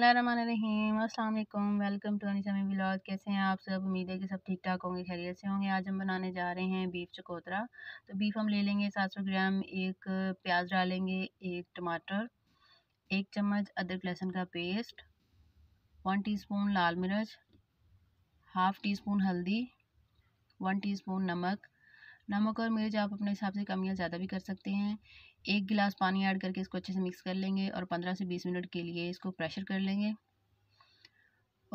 बिसमीम अल्लाम welcome to अनिसमी blog कैसे हैं आप सब उम्मीद है कि सब ठीक ठाक होंगे खैरियत से होंगे आज हम बनाने जा रहे हैं बीफ चकोतरा तो बीफ हम ले लेंगे 700 ग्राम एक प्याज डालेंगे एक टमाटर एक चम्मच अदरक लहसुन का पेस्ट वन टीस्पून लाल मिर्च हाफ़ टी स्पून हल्दी वन स्पून नमक नमक और मिर्च आप अपने हिसाब से कम या ज़्यादा भी कर सकते हैं एक गिलास पानी ऐड करके इसको अच्छे से मिक्स कर लेंगे और पंद्रह से बीस मिनट के लिए इसको प्रेशर कर लेंगे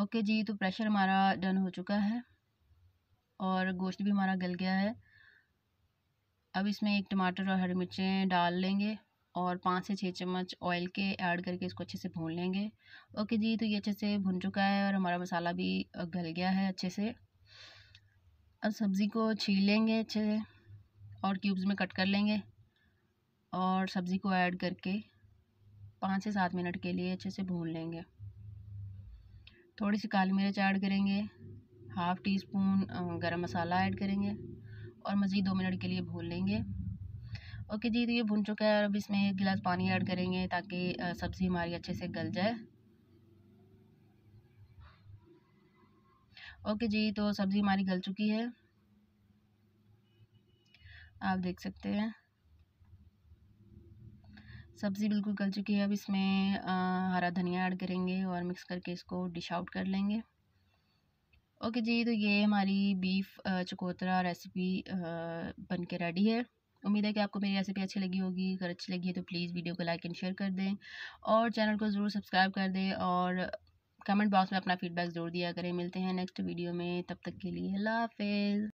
ओके जी तो प्रेशर हमारा डन हो चुका है और गोश्त भी हमारा गल गया है अब इसमें एक टमाटर और हरी मिर्चें डाल लेंगे और पाँच से छः चम्मच ऑयल के ऐड करके इसको अच्छे से भून लेंगे ओके जी तो ये अच्छे से भुन चुका है और हमारा मसाला भी गल गया है अच्छे से अब सब्ज़ी को छील लेंगे अच्छे से और क्यूब्स में कट कर लेंगे और सब्ज़ी को ऐड करके पाँच से सात मिनट के लिए अच्छे से भून लेंगे थोड़ी सी काली मिर्च ऐड करेंगे हाफ़ टी स्पून गरम मसाला ऐड करेंगे और मज़ीद दो मिनट के लिए भून लेंगे ओके जी तो ये भून चुका है और अब इसमें एक गिलास पानी ऐड करेंगे ताकि सब्ज़ी हमारी अच्छे से गल जाए ओके जी तो सब्ज़ी हमारी गल चुकी है आप देख सकते हैं सब्ज़ी बिल्कुल गल चुकी है अब इसमें हरा धनिया ऐड करेंगे और मिक्स करके इसको डिश आउट कर लेंगे ओके जी तो ये हमारी बीफ चकोतरा रेसिपी बन के रेडी है उम्मीद है कि आपको मेरी रेसिपी अच्छी लगी होगी अगर अच्छी लगी है तो प्लीज़ वीडियो को लाइक एंड शेयर कर दें और चैनल को ज़रूर सब्सक्राइब कर दें और कमेंट बॉक्स में अपना फीडबैक ज़रूर दिया करें मिलते हैं नेक्स्ट वीडियो में तब तक के लिए अल्लाह हाफिज़